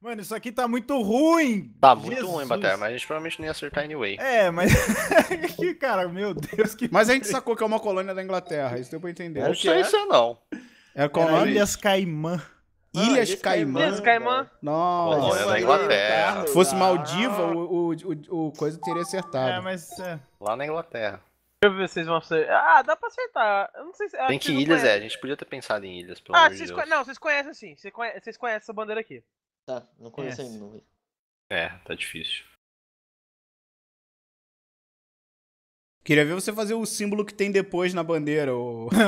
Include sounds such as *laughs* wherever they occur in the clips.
Mano, isso aqui tá muito ruim! Tá muito Jesus. ruim, Bater, mas a gente provavelmente não ia acertar anyway. É, mas. que *laughs* cara, meu Deus, que. Mas a gente sacou que é uma colônia da Inglaterra, isso deu pra entender. Não sei é? isso não. É a colônia. Ilhas Caimã. Ah, ilhas Caimã. Ilhas Caimã. Nossa. Colônia da Inglaterra. Se fosse Maldiva, o, o, o, o coisa teria acertado. É, mas. É... Lá na Inglaterra. Deixa eu ver se vocês vão acertar. Ah, dá pra acertar. Eu não sei se. Tem que, ilhas, é. A gente podia ter pensado em ilhas, pelo ah, amor Deus. Não, vocês conhecem sim. vocês conhecem essa bandeira aqui. Tá, não é, conheço ainda, não vi. É, tá difícil. Queria ver você fazer o símbolo que tem depois na bandeira, ou... *laughs*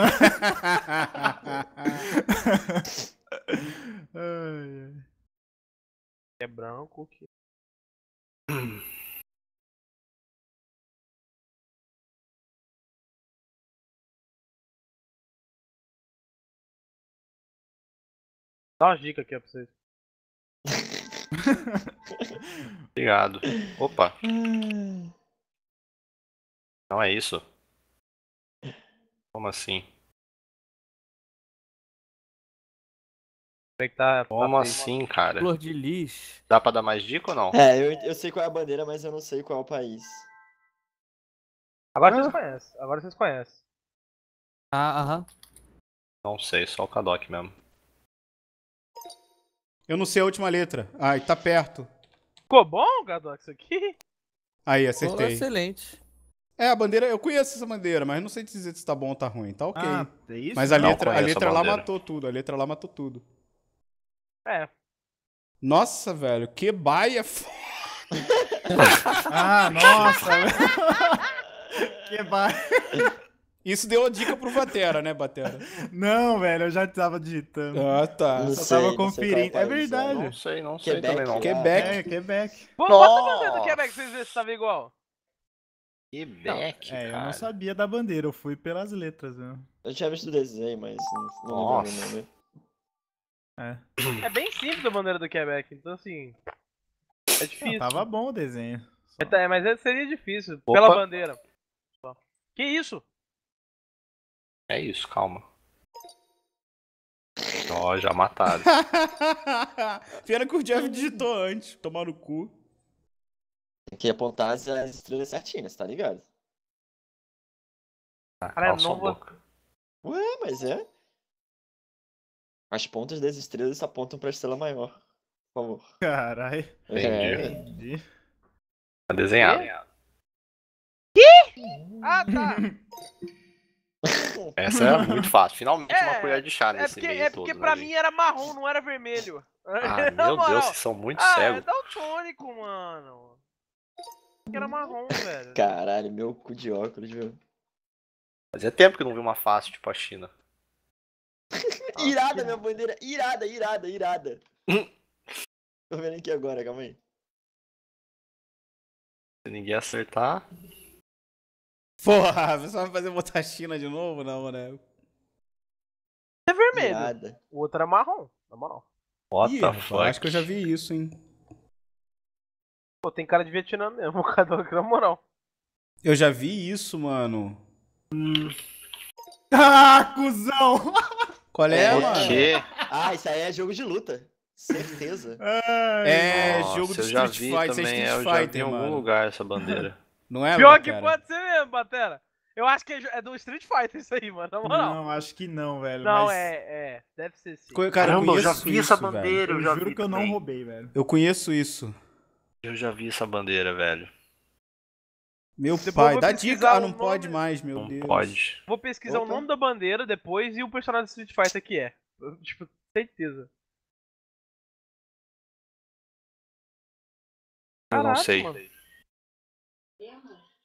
é branco que. Dá uma dica aqui pra vocês. *laughs* Obrigado. Opa. Não é isso? Como assim? É tá? tá, Como tá assim, cara? Flor de lis. Dá pra dar mais dica ou não? É, eu, eu sei qual é a bandeira, mas eu não sei qual é o país. Agora ah. vocês conhecem. Agora vocês conhecem. Ah, aham. Não sei, só o Kadok mesmo. Eu não sei a última letra. Ai, ah, tá perto. Ficou bom, Gadox, isso aqui? Aí, acertei. Oh, excelente. É, a bandeira, eu conheço essa bandeira, mas não sei dizer se tá bom ou tá ruim. Tá ok. Ah, é isso? Mas a não letra, a letra a lá matou tudo, a letra lá matou tudo. É. Nossa, velho, que baia é f... *laughs* ah, nossa, velho. *laughs* que baia. Isso deu a dica pro Batera, né, Batera? *laughs* não, velho, eu já tava digitando. Ah, tá. eu só tava tá conferindo. É, verdade. Não sei, não sei também não. Quebec. É, Quebec. Pô, bota a bandeira do Quebec pra vocês verem se tava igual. Quebec, É, cara. eu não sabia da bandeira, eu fui pelas letras, né? Eu tinha visto o desenho, mas não, não lembro o nome. É. é bem simples a bandeira do Quebec, então assim... É difícil. Não, tava bom o desenho. É, tá, mas é, seria difícil, Opa. pela bandeira. Que isso? É isso, calma. Ó, já mataram. Pena *laughs* que o Jeff digitou antes, tomar no cu. Tem que apontar as estrelas certinhas, tá ligado? Ah, Cara, é nova. Ué, mas é. As pontas das estrelas apontam pra estrela maior. Por favor. Caralho. É. Entendi. Tá desenhado. Ih! Ah, tá. *laughs* *laughs* Essa é muito fácil. Finalmente é, uma colher de chá é nesse é porque, É porque todo, pra né, mim gente? era marrom, não era vermelho. Ah, *laughs* meu moral. Deus, vocês são muito ah, é cegos. É daltônico, mano. Era marrom, velho. Caralho, meu cu de óculos, viu? Fazia tempo que eu não vi uma face tipo a China. *laughs* irada, minha bandeira. Irada, irada, irada. Tô vendo aqui agora, calma aí. Se ninguém acertar. Porra, *laughs* você vai fazer botar a China de novo? Não, né? É vermelho. O outro é marrom, na moral. What Ih, Acho que eu já vi isso, hein? Pô, tem cara de Vietnã mesmo, *laughs* cara, na moral. Eu já vi isso, mano. Hum. Ah, cuzão! *laughs* Qual é, é mano? Quê? Ah, isso aí é jogo de luta. Certeza. É, Ai, é, nossa, jogo de Street Fighter. Também, é Street Fighter, eu já vi em algum lugar essa bandeira. Não é, Pior que pode ser mesmo, Batera. Eu acho que é, é do Street Fighter isso aí, mano. Não, acho que não, velho. Não, mas... é, é. Deve ser sim. Cara, Caramba, eu, já vi isso, essa bandeira. Eu Eu, eu juro que eu não roubei, velho. Eu conheço isso. Eu já vi essa bandeira, velho. Meu depois pai, dá dica. Ah, não nome... pode mais, meu não Deus. pode. Vou pesquisar o nome da bandeira depois e o personagem do Street Fighter que é. tipo, certeza. Caraca, eu não sei. Mano.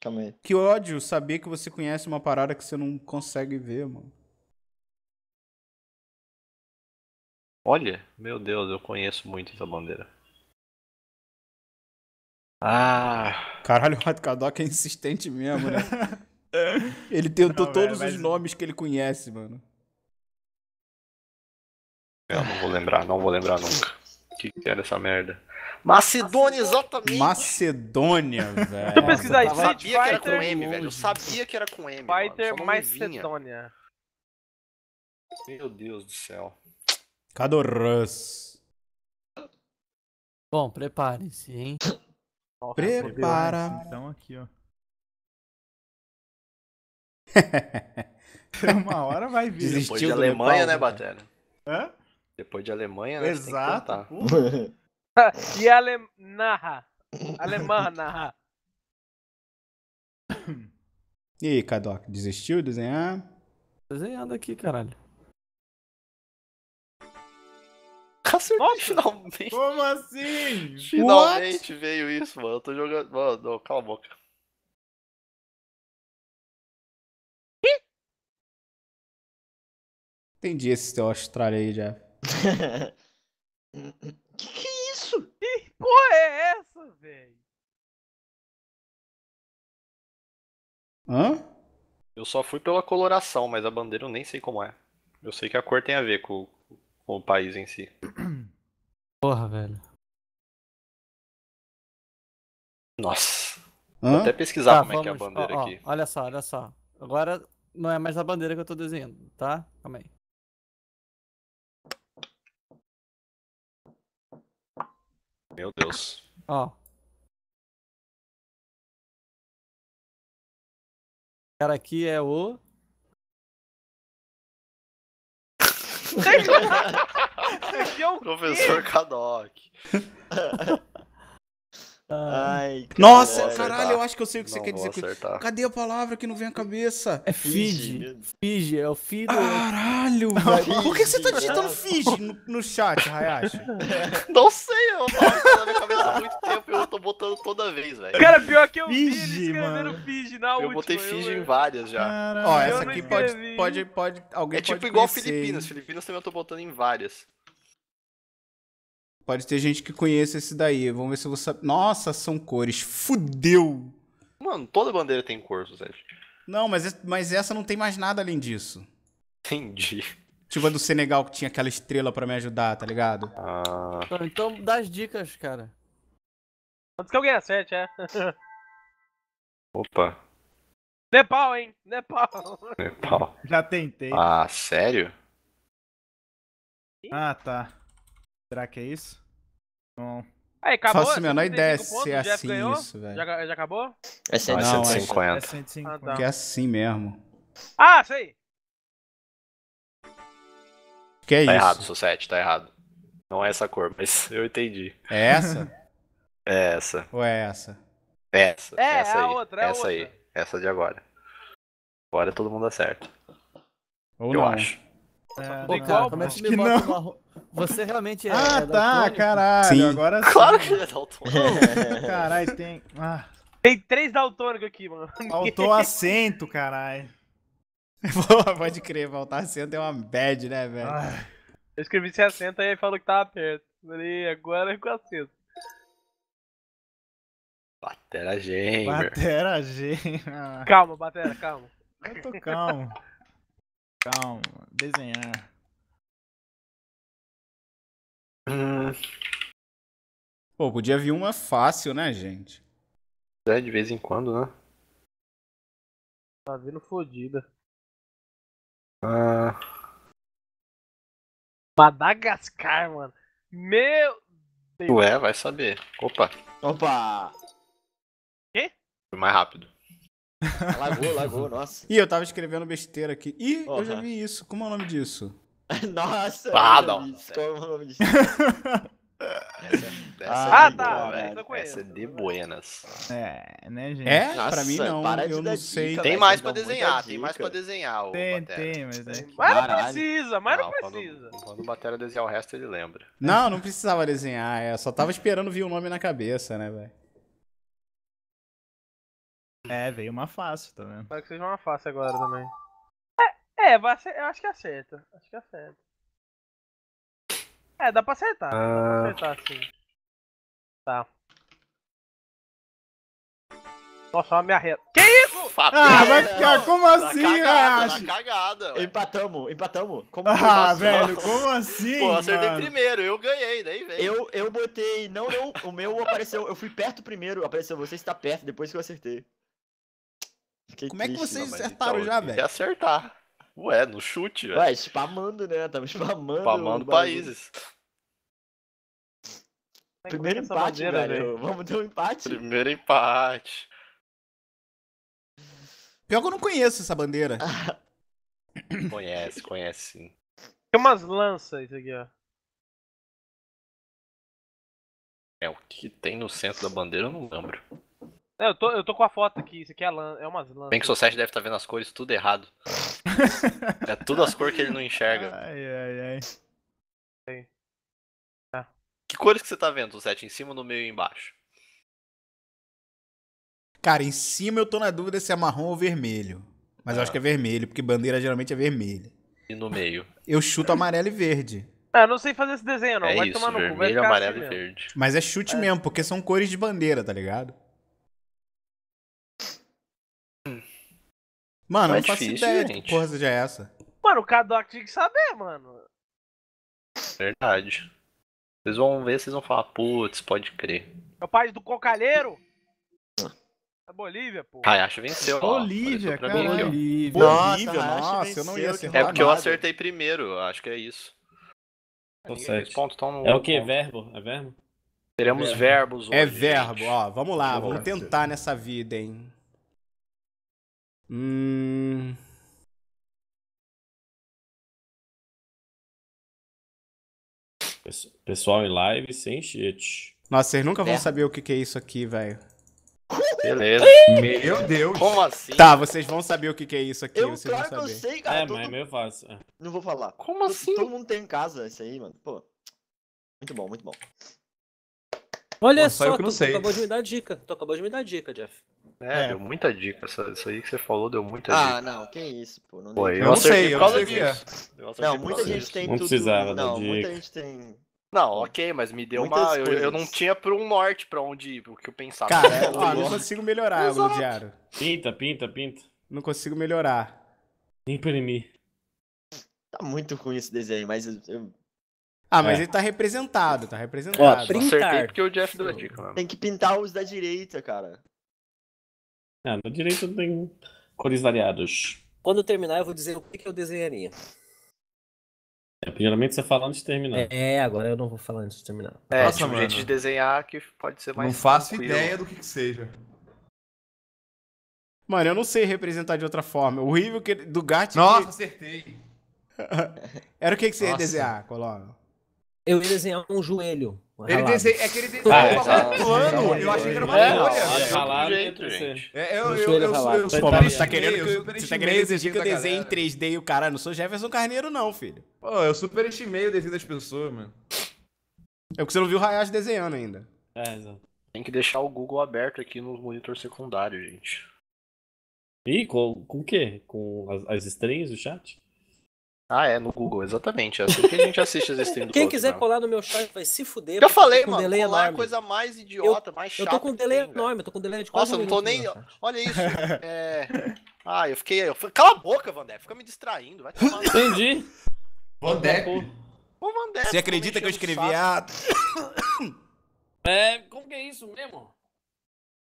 Também. Que ódio saber que você conhece uma parada que você não consegue ver, mano. Olha, meu Deus, eu conheço muito essa bandeira. Ah. Caralho, o Hadkadok é insistente mesmo, né? *laughs* ele tentou não, todos velho, os mas... nomes que ele conhece, mano. Eu não vou lembrar, não vou lembrar nunca. O que, que era essa merda? Macedônia, exatamente. Macedônia, *laughs* velho. Eu pesquisar eu sabia que era com M, velho. Eu sabia que era com M. Fighter Macedônia. Meu Deus do céu. Cadorãs. Bom, prepare-se, hein? Prepara. Então aqui, ó. *laughs* Uma hora vai vir. Desistiu Depois de Alemanha, Nepal, né, né? Batera? Hã? Depois de Alemanha, né? Exato. *laughs* *laughs* e alem... narra. Alemã narra. E aí, Kadok, desistiu de desenhar? Desenhando aqui, caralho. Nossa, finalmente. Como assim? Finalmente What? veio isso, mano. Eu tô jogando. Mano, cala a boca. Entendi esse teu Austrália aí já. *laughs* que que é porra é essa, velho? Hã? Eu só fui pela coloração, mas a bandeira eu nem sei como é. Eu sei que a cor tem a ver com, com o país em si. *clears throat* Porra, velho. Nossa. Hã? Vou até pesquisar tá, como vamos, é que é a bandeira ó, ó, aqui. Olha só, olha só. Agora não é mais a bandeira que eu tô desenhando, tá? Calma aí. Meu Deus. Ó. O cara aqui é o. *laughs* Professor Kadok. *laughs* Ai, Nossa, caralho, eu acho que eu sei o que não você quer dizer. Acertar. Cadê a palavra que não vem à cabeça? É feed. Feed, é o feed. Caralho, velho. Por que você tá digitando né? feed no, no chat, Hayashi? *laughs* não sei, eu tava na minha cabeça há muito tempo e eu tô botando toda vez, velho. Cara, pior que eu vi ele escrevendo feed na eu última. Eu botei feed eu... em várias já. Caralho, Ó, essa aqui pode, pode, pode, alguém É tipo igual Filipinas. Filipinas também eu tô botando em várias. Pode ter gente que conheça esse daí. Vamos ver se eu vou saber. Nossa, são cores. Fudeu! Mano, toda bandeira tem cor, Suzete. Não, mas, mas essa não tem mais nada além disso. Entendi. Tipo a do Senegal que tinha aquela estrela para me ajudar, tá ligado? Ah. Então dá as dicas, cara. Antes que alguém acerte, é. *laughs* Opa. Nepal, hein? Nepal. Nepal. Já tentei. Ah, sério? Ah, tá. Será que é isso? Bom. Aí, acabou? Faço a menor ideia se é assim ganhou? isso, velho. Já, já, acabou? É 150. Não, é 150. É ah, tá. Porque é assim mesmo. Ah, sei! Que é tá isso? errado, 7, tá errado. Não é essa cor, mas *laughs* eu entendi. É essa? é essa. Ou é essa? essa. É, essa é, é aí. Outra, é essa outra. aí. Essa de agora. Agora todo mundo acerta. Ou eu não. acho. É, cara, como é que, não. Uma... Você realmente é. Ah, é tá, caralho. Sim. Agora *laughs* sim. Claro que é daltônico. *laughs* caralho, tem. Ah. Tem três daltônicos aqui, mano. *laughs* Faltou acento, caralho. Pode crer, faltar acento é uma bad, né, velho? Ah. Eu escrevi sem acento e ele falou que tava perto. Falei, agora é com acento. Batera Gamer. Batera Gamer. Calma, Batera, calma. Eu tô calmo. Calma, desenhar. Hum. Pô, podia vir uma fácil, né, gente? É, de vez em quando, né? Tá vindo fodida. Ah. Madagascar, mano. Meu Deus. Ué, vai saber. Opa. Opa! Quê? Foi mais rápido. Lagou, lagou, nossa. Ih, eu tava escrevendo besteira aqui. Ih, oh, eu já vi isso. Como é o nome disso? *laughs* nossa! Ah, não. Como é o nome disso? Essa, é *laughs* essa ah, é tá, boa, eu conheço. Essa é de buenas. É, né, gente? É? Nossa, pra mim não, para eu não sei. tem mais pra desenhar, tem mais pra desenhar. Tem, Batera. tem, mas é. Mas não precisa, mas não, não precisa. Quando, quando o Batera desenhar o resto, ele lembra. Não, não precisava desenhar, é, só tava esperando vir o um nome na cabeça, né, velho? É, veio uma face também. Tá Espero que seja uma face agora também. É, é eu acho que acerta. Acho que acerta. É, dá pra acertar. Uh... Dá pra ah. acertar, sim. Tá. Nossa, uma minha reta. Que isso? ah, vai ficar, não, como tá assim, cagada, tá cagada Empatamos, empatamos. Como ah, velho, como assim? Pô, acertei mano. primeiro, eu ganhei, daí velho. Eu, eu botei, não, o meu apareceu, eu fui perto primeiro, apareceu você está perto, depois que eu acertei. Fiquei Como é que vocês acertaram então, já, eu velho? queria acertar. Ué, no chute, velho. Ué, spamando, né? Tava spamando. Spamando países. Primeiro empate, bandeira, velho. Vamos ter um empate. Primeiro empate. Pior que eu não conheço essa bandeira. *laughs* Conhece, conhece sim. Tem umas lanças isso aqui, ó. É, o que tem no centro da bandeira eu não lembro. É, eu tô, eu tô com a foto aqui, isso aqui é, lan, é umas lãs. Bem que o Society deve estar tá vendo as cores tudo errado. *laughs* é tudo as cores que ele não enxerga. Ai, ai, ai. Tá. Que cores que você tá vendo, Society? Em cima, no meio e embaixo? Cara, em cima eu tô na dúvida se é marrom ou vermelho. Mas eu acho ah. que é vermelho, porque bandeira geralmente é vermelha. E no meio? Eu chuto amarelo e verde. Ah, não sei fazer esse desenho, não. É vai isso, tomar no vermelho, cu, vai amarelo assim e verde. Mas é chute é. mesmo, porque são cores de bandeira, tá ligado? Mano, não, é faço difícil, ideia gente. que porra seja essa. Mano, o Kadok tinha que saber, mano. Verdade. Vocês vão ver, vocês vão falar, putz, pode crer. É o país do cocalheiro? Hum. É Bolívia, pô. Hayashi venceu. Bolívia, cara. Bolívia. Bolívia, nossa, nossa eu não ia acertar. É porque nada. eu acertei primeiro, acho que é isso. Ponto pontos É o que? Verbo? É verbo? Teremos é. verbos é hoje. É verbo, gente. ó. Vamos lá, vamos tentar nessa vida, hein. Hum... Pessoal em live sem shit. Nossa, vocês nunca vão é. saber o que, que é isso aqui, velho. Beleza. Meu Deus. Como assim? Tá, vocês vão saber o que, que é isso aqui. Eu, vocês claro vão saber. eu sei, cara. É, mas é meio fácil. É. Não vou falar. Como todo, assim? Todo mundo tem em casa isso aí, mano. Pô. Muito bom, muito bom. Olha só, só, eu que não tu, sei. tu acabou de me dar dica. Tu acabou de me dar dica, Jeff. É, é, deu muita dica. Isso aí que você falou deu muita ah, dica. Ah, não, que isso, pô. Não, pô, eu, eu não sei, eu não sei não, muita gente tem não tudo. Precisava não, muita dica. gente tem. Não, ok, mas me deu Muitas uma. Eu, eu, não tinha pro um norte para onde ir, o que eu pensava. Cara, é, eu não consigo melhorar, Exato. diário. Pinta, pinta, pinta. Não consigo melhorar. Imprimir. Tá muito ruim esse desenho, mas eu... Ah, mas é. ele tá representado, tá representado. Ó, pintar. Acertei porque o Jeff deu a dica, mano. Tem que pintar os da direita, cara. Ah, no direito tem cores variadas. Quando eu terminar, eu vou dizer o que, que eu desenharia. É, primeiramente você fala antes de terminar. É, agora eu não vou falar antes de terminar. É, Nossa, tipo, gente de desenhar que pode ser mais. Não faço tranquilo. ideia do que, que seja. Mano, eu não sei representar de outra forma. O horrível que... do gato. Nossa, que... acertei. *laughs* Era o que, que você Nossa. ia desenhar, coloca. Eu ia desenhar um joelho. Ele desenha, é que ele desenha ah, um plano. Eu achei que era uma é, folha. É, é, eu, eu, eu, tá eu, você tá querendo, você tá querendo exigir que eu desenhe em 3D e o cara, não sou Jefferson Carneiro, não, filho. Pô, eu superestimei o desenho das pessoas, mano. É porque você não viu o Hayashi desenhando ainda. É, exato. Tem que deixar o Google aberto aqui no monitor secundário, gente. Ih, com, com o quê? Com as, as estrelas do chat? Ah, é, no Google, exatamente. É assim que a gente assiste as streams do Quem quiser colar no meu chat vai se fuder. Eu falei, mano. Um colar é a coisa mais idiota, eu, mais chata. Eu tô com um delay tem, enorme, eu tô com um delay de quase Nossa, não tô nem. olha isso. *laughs* É... Ah, eu fiquei. Eu... Cala a boca, Vandé. Fica me distraindo. Vai tomar... Entendi. Vandé. Ô, Vandé. Você acredita que eu escrevi a. É, como que é isso mesmo?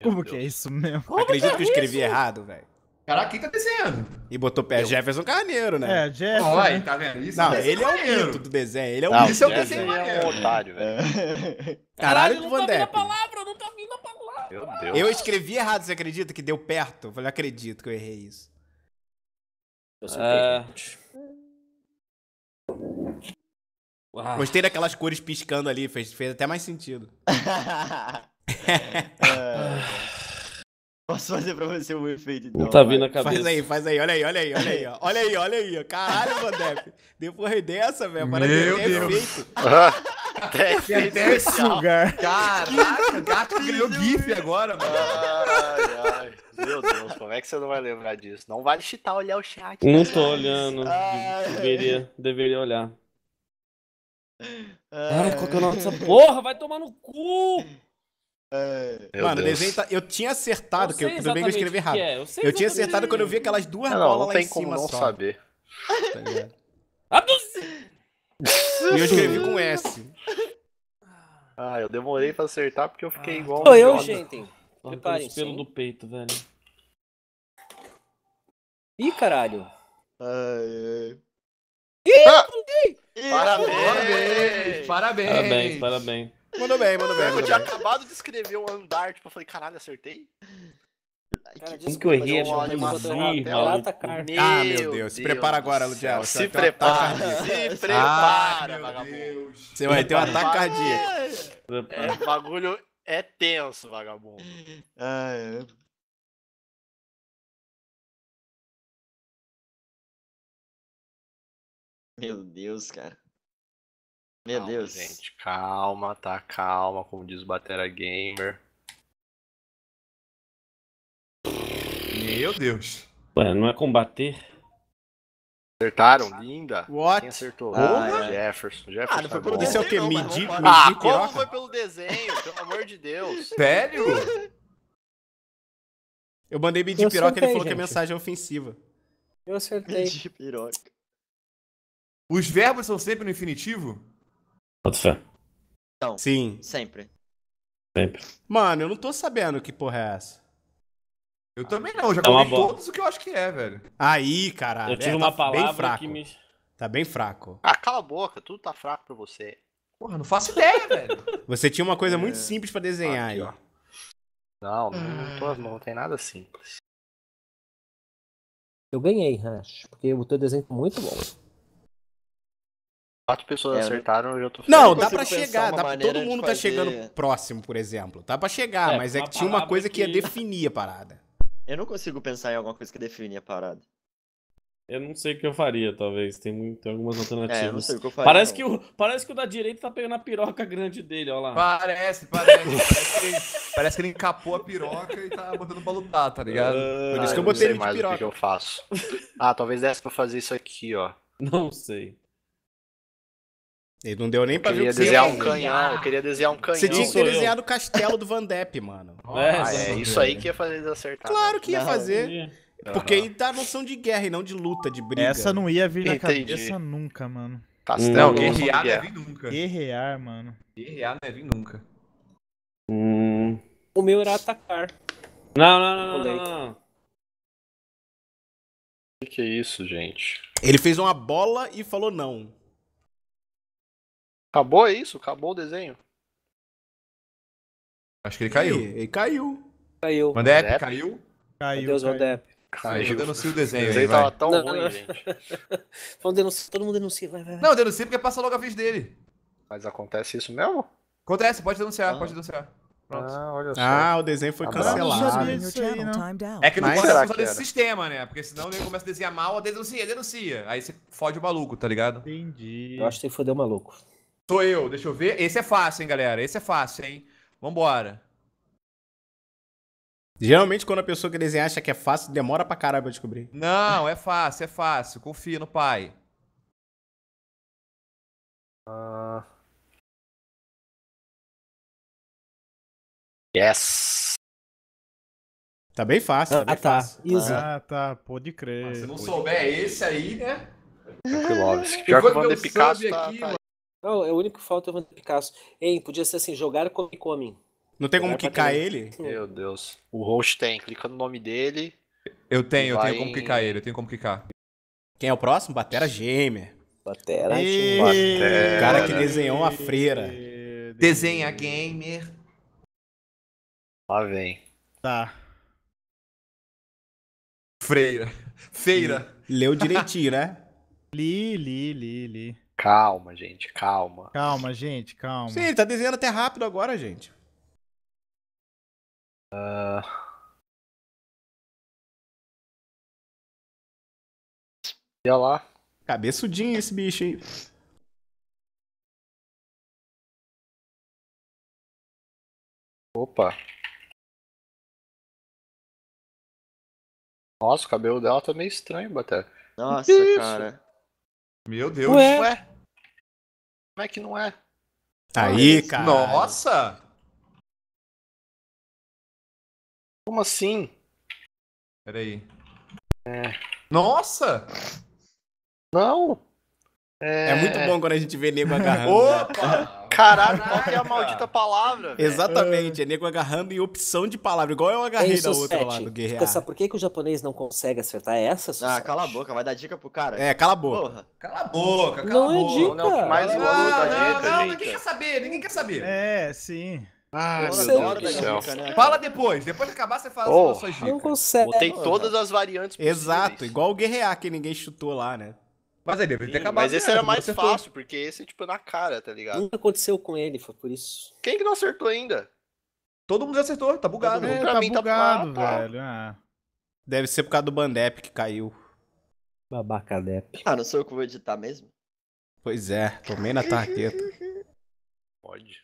Como que é isso mesmo? Como Acredito que, é que eu escrevi isso? errado, velho. Caraca, quem tá desenhando? E botou pé eu... Jefferson Carneiro, né? É, Jefferson. Olha, né? tá vendo? Isso não, é ele é o mito do desenho. Ele é o mito. Isso é o desenho maneiro. É um é otário, velho. *laughs* Caralho, Caralho Van Não tá vindo a palavra, não tá vindo a palavra. Meu Deus. Eu escrevi errado, você acredita? Que deu perto. Eu falei, acredito que eu errei isso. Eu sou é... Uau. Gostei daquelas cores piscando ali, fez, fez até mais sentido. *laughs* *laughs* é, é. Posso fazer pra você um efeito então? Tá vindo a cabeça. Faz aí, faz aí, olha aí, olha aí, olha aí, ó. Olha aí, olha aí. Caralho, Vandep. Depois dessa, velho, para Meu de Deus. efeito. *laughs* Até até sugar. Caraca, o gato criou GIF agora, mano. Ai, ai. Meu Deus, como é que você não vai lembrar disso? Não vale chitar olhar o chat. Né, não tô olhando. Deveria, deveria olhar. Ai, qual que é o nome dessa porra? Vai tomar no cu! É. Mano, desenho tá... eu tinha acertado, eu que eu, também escrevi errado. É. Eu, eu tinha acertado quando eu vi aquelas duas não, bolas não, não lá em cima não só. tem como não saber. e eu escrevi com S. Ah, eu demorei pra acertar porque eu fiquei ah, igual. Sou eu, gente. Preparem-se. pelo do peito, velho. Ih, caralho. Ai, ai. Ih, ah! Parabéns! Parabéns, parabéns. parabéns. parabéns. Mandou bem, mandou bem. Eu tinha acabado de escrever um andar, tipo, eu falei, caralho, acertei? Cara, que eu errei, eu uma Ah, meu Deus. Se prepara agora, Ludiel. Se prepara. Se prepara, ah, vagabundo. Você vai ter um ataque cardíaco. É, o bagulho é tenso, vagabundo. Ah, é. Meu Deus, cara. Meu calma, Deus. Gente, calma, tá? Calma, como diz o Batera Gamer. Meu Deus. Ué, não é combater? Acertaram, linda. What? Quem acertou? Ah, ah, é. Jefferson. Jefferson. Ah, não foi tá pelo desenho, o medir, medir Ah, como foi pelo desenho? Pelo amor de Deus. *laughs* Sério? Eu mandei medir eu piroca acertei, ele falou gente. que a mensagem é ofensiva. Eu acertei. Medir piroca. Os verbos são sempre no infinitivo? Pode ser. Então, Sim. Sempre. Sempre. Mano, eu não tô sabendo que porra é essa. Eu também não, eu já é comi todos o que eu acho que é, velho. Aí, caralho. Eu tive é, uma tá palavra que me. Tá bem fraco. Ah, cala a boca, tudo tá fraco pra você. Porra, não faço ideia, *laughs* velho. Você tinha uma coisa é... muito simples pra desenhar Aqui, aí. Ó. Não, não, ah. tô, não tem nada simples. Eu ganhei, Rancho, porque o teu desenho é muito bom. Quatro pessoas é, né? acertaram e eu tô Não, eu dá pra chegar, dá pra, todo mundo tá fazer... tá chegando próximo, por exemplo. Dá pra chegar, é, mas é que tinha uma coisa que... que ia definir a parada. Eu não consigo pensar em alguma coisa que define a parada. Eu não sei o que eu faria, talvez. Tem, tem algumas alternativas. É, eu não sei o que eu faria. Parece, que o, parece que o da direita tá pegando a piroca grande dele, ó lá. Parece, parece. parece, que ele, encapou a piroca e tá botando pra lutar, tá ligado? Uh, por isso ah, que eu ah, botei ele mais piroca. o que eu faço. Ah, talvez desse pra fazer isso aqui, ó. Não sei. Ele não deu nem pra ver o que desenhar um canhão, Eu queria desenhar um canhão. Você tinha que ter desenhado o castelo do Van Depp, mano. *laughs* Ah, é, isso aí que ia fazer eles acertarem. Né? Claro que ia não, fazer. Porque aí tá a noção de guerra e não de luta, de briga. Essa não ia vir na Entendi. cabeça nunca, mano. Castelo, tá não, guerrear não ia vir nunca. Guerrear, mano. Guerrear não ia vir nunca. Hum. O meu era atacar. não, não. não, não. O que é isso, gente? Ele fez uma bola e falou não. Acabou é isso? Acabou o desenho? Acho que ele caiu. Ele, ele caiu. Caiu. Mandep caiu. caiu. Caiu. Meu Deus, Mandep. Caiu. Eu denuncio o desenho. O desenho aí, tava tão não, ruim, não. gente. *laughs* Vamos denunciar, todo mundo denuncia, vai, vai. Não, denuncia porque passa logo a vez dele. Mas acontece isso mesmo? Acontece, pode denunciar, ah. pode denunciar. Pronto. Ah, olha só. Ah, o desenho foi ah, cancelado. É que não Mas pode usar desse sistema, né? Porque senão ele começa a desenhar mal, a denuncia, denuncia. Aí você fode o maluco, tá ligado? Entendi. Eu acho que você fodeu o maluco. Sou eu, deixa eu ver. Esse é fácil, hein, galera? Esse é fácil, hein? Vambora. Geralmente, quando a pessoa que desenha acha que é fácil, demora pra caralho pra descobrir. Não, é fácil, é fácil. Confia no pai. Uh... Yes! Tá bem fácil. Tá ah, tá. Bem Fácil. Isso. Ah, tá. Pode crer. Ah, se não souber é esse aí, né? Tranquilo, *laughs* pior que o Picasso tá, tá não, é o único que falta é o Evandro Picasso. Hein, podia ser assim, jogar come Não tem como clicar ele? Meu Deus. O host tem, clica no nome dele. Eu tenho, eu tenho como quicar ele, eu tenho como clicar. Quem é o próximo? Batera Gamer. Batera Gamer. O cara que desenhou a freira. Desenha gamer. Lá vem. Tá. Freira. Feira. Leu direitinho, né? li, li, li, li. Calma, gente, calma. Calma, gente, calma. Sim, ele tá desenhando até rápido agora, gente. Uh... Olha lá. Cabeçudinho esse bicho, hein? Opa. Nossa, o cabelo dela tá meio estranho, Batata. Nossa, cara. Meu Deus. Ué. Ué. Como é que não é? Aí, Mas, cara. Nossa! Como assim? Peraí. É. Nossa! Não! É... é muito bom quando a gente vê nego *laughs* agarrando. Opa! Né? Caralho, qual é a maldita palavra? Véio? Exatamente, é nego agarrando em opção de palavra, igual eu agarrei é da outra lá do guerreiro. Tipo, por que, que o japonês não consegue acertar essa? Sucete? Ah, cala a boca, vai dar dica pro cara. É, cala a boca. Porra. Cala a boca, cala não a é boca. É dica. Não, mais ah, não, dica, não, não, ninguém quer saber, ninguém quer saber. É, sim. Ah, meu Deus Né? Fala depois, depois de acabar você fala oh, suas dicas. Não consegue. Botei todas as variantes. Possíveis. Exato, igual o guerrear que ninguém chutou lá, né? Mas aí deveria ter acabado. Mas esse era mais fácil, porque esse é tipo na cara, tá ligado? Nunca aconteceu com ele, foi por isso. Quem que não acertou ainda? Todo mundo acertou, tá bugado. É, pra tá mim tá bugado, tá velho. Ah, deve ser por causa do Bandep que caiu. Babaca Dep. Ah, não sou eu que vou editar mesmo? Pois é, tomei na tarqueta. *laughs* Pode.